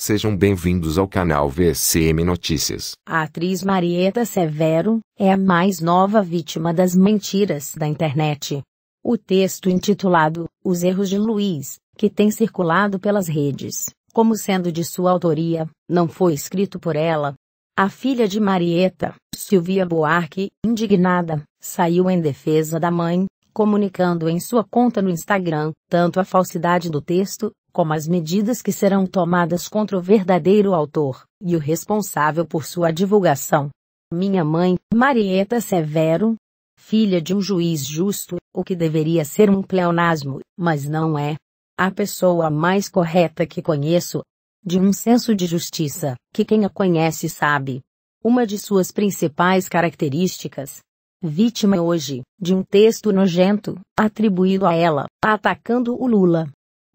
Sejam bem-vindos ao canal VCM Notícias. A atriz Marieta Severo é a mais nova vítima das mentiras da internet. O texto intitulado Os Erros de Luiz, que tem circulado pelas redes, como sendo de sua autoria, não foi escrito por ela. A filha de Marieta, Silvia Buarque, indignada, saiu em defesa da mãe, comunicando em sua conta no Instagram tanto a falsidade do texto como as medidas que serão tomadas contra o verdadeiro autor e o responsável por sua divulgação. Minha mãe, Marieta Severo, filha de um juiz justo, o que deveria ser um pleonasmo, mas não é. A pessoa mais correta que conheço, de um senso de justiça, que quem a conhece sabe. Uma de suas principais características, vítima hoje, de um texto nojento, atribuído a ela, atacando o Lula,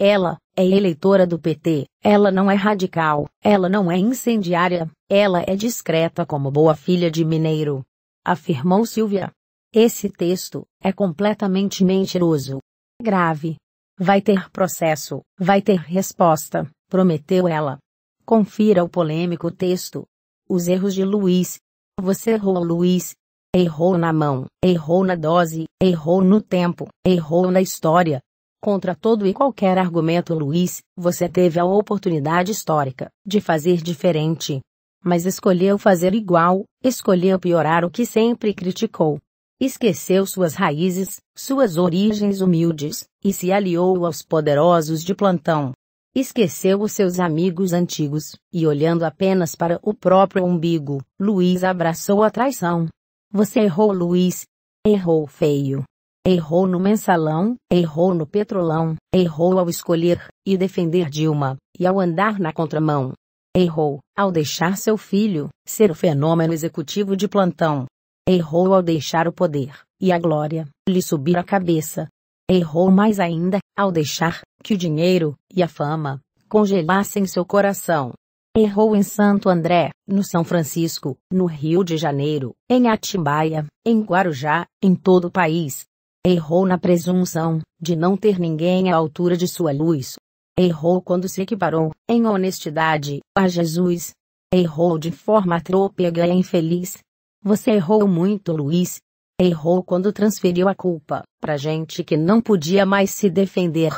ela é eleitora do PT, ela não é radical, ela não é incendiária, ela é discreta como boa filha de mineiro. Afirmou Silvia. Esse texto é completamente mentiroso. Grave. Vai ter processo, vai ter resposta, prometeu ela. Confira o polêmico texto. Os erros de Luiz. Você errou, Luiz. Errou na mão, errou na dose, errou no tempo, errou na história, Contra todo e qualquer argumento, Luiz, você teve a oportunidade histórica de fazer diferente. Mas escolheu fazer igual, escolheu piorar o que sempre criticou. Esqueceu suas raízes, suas origens humildes, e se aliou aos poderosos de plantão. Esqueceu os seus amigos antigos, e olhando apenas para o próprio umbigo, Luiz abraçou a traição. Você errou, Luiz. Errou feio. Errou no mensalão, errou no petrolão, errou ao escolher e defender Dilma, e ao andar na contramão. Errou ao deixar seu filho ser o fenômeno executivo de plantão. Errou ao deixar o poder e a glória lhe subir a cabeça. Errou mais ainda ao deixar que o dinheiro e a fama congelassem seu coração. Errou em Santo André, no São Francisco, no Rio de Janeiro, em Atibaia, em Guarujá, em todo o país, Errou na presunção de não ter ninguém à altura de sua luz. Errou quando se equiparou, em honestidade, a Jesus. Errou de forma trôpega e infeliz. Você errou muito, Luiz. Errou quando transferiu a culpa para gente que não podia mais se defender.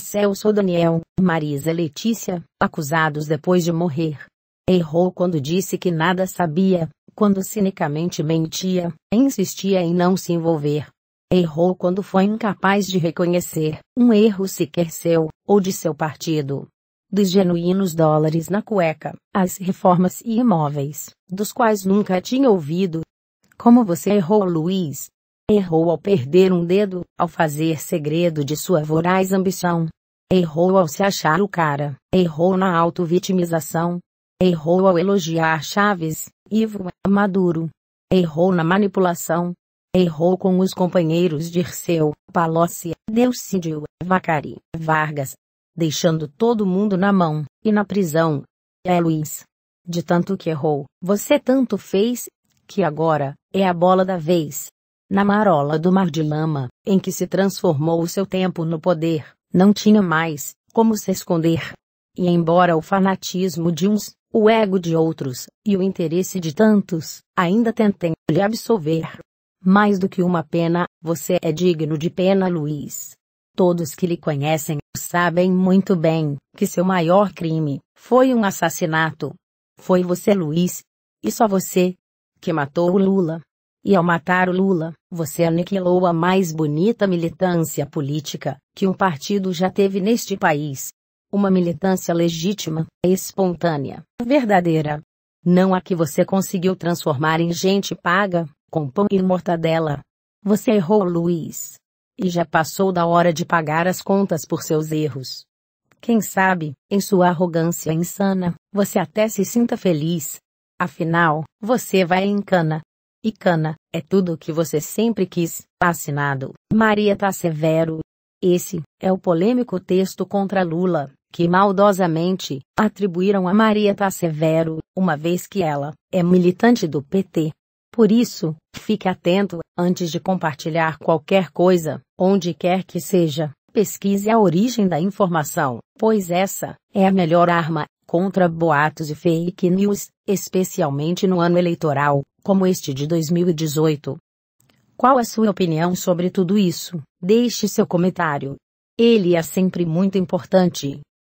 Celso Daniel, Marisa Letícia, acusados depois de morrer. Errou quando disse que nada sabia, quando cinicamente mentia, insistia em não se envolver errou quando foi incapaz de reconhecer um erro sequer seu ou de seu partido. Dos genuínos dólares na cueca, as reformas e imóveis, dos quais nunca tinha ouvido. Como você errou, Luiz? Errou ao perder um dedo, ao fazer segredo de sua voraz ambição. Errou ao se achar o cara, errou na auto-vitimização. Errou ao elogiar Chaves, Ivo, Maduro. Errou na manipulação, errou com os companheiros Dirceu, Palocci, Deucídio, Vacari, Vargas, deixando todo mundo na mão e na prisão. É Luiz. De tanto que errou, você tanto fez, que agora é a bola da vez. Na marola do mar de lama, em que se transformou o seu tempo no poder, não tinha mais como se esconder. E embora o fanatismo de uns, o ego de outros, e o interesse de tantos, ainda tentem lhe absolver, mais do que uma pena, você é digno de pena, Luiz. Todos que lhe conhecem sabem muito bem que seu maior crime foi um assassinato. Foi você, Luiz, e só você, que matou o Lula. E ao matar o Lula, você aniquilou a mais bonita militância política que um partido já teve neste país. Uma militância legítima, espontânea, verdadeira. Não a que você conseguiu transformar em gente paga, com pão e mortadela. Você errou, Luiz. E já passou da hora de pagar as contas por seus erros. Quem sabe, em sua arrogância insana, você até se sinta feliz. Afinal, você vai em cana. E cana, é tudo o que você sempre quis. Assinado, Maria tá Severo. Esse é o polêmico texto contra Lula, que maldosamente atribuíram a Maria tá Severo, uma vez que ela é militante do PT. Por isso, fique atento, antes de compartilhar qualquer coisa, onde quer que seja, pesquise a origem da informação, pois essa é a melhor arma contra boatos e fake news, especialmente no ano eleitoral, como este de 2018. Qual a sua opinião sobre tudo isso? Deixe seu comentário. Ele é sempre muito importante.